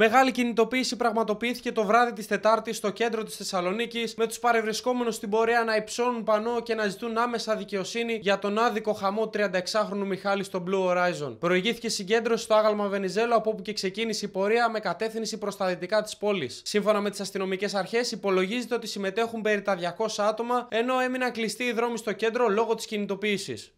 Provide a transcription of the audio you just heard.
Μεγάλη κινητοποίηση πραγματοποιήθηκε το βράδυ της Τετάρτης στο κέντρο της Θεσσαλονίκης, με τους παρευρισκόμενους στην πορεία να υψώνουν πανό και να ζητούν άμεσα δικαιοσύνη για τον άδικο χαμό 36χρονου Μιχάλη στο Blue Horizon. Προηγήθηκε συγκέντρωση στο άγαλμα Βενιζέλο, από όπου και ξεκίνησε η πορεία με κατεύθυνση προς τα δυτικά της πόλης. Σύμφωνα με τις αστυνομικές αρχές, υπολογίζεται ότι συμμετέχουν περί τα 200 άτομα, ενώ έμειναν κλειστοί οι δρόμοι στο κέντρο λόγω της κινητοποίησης.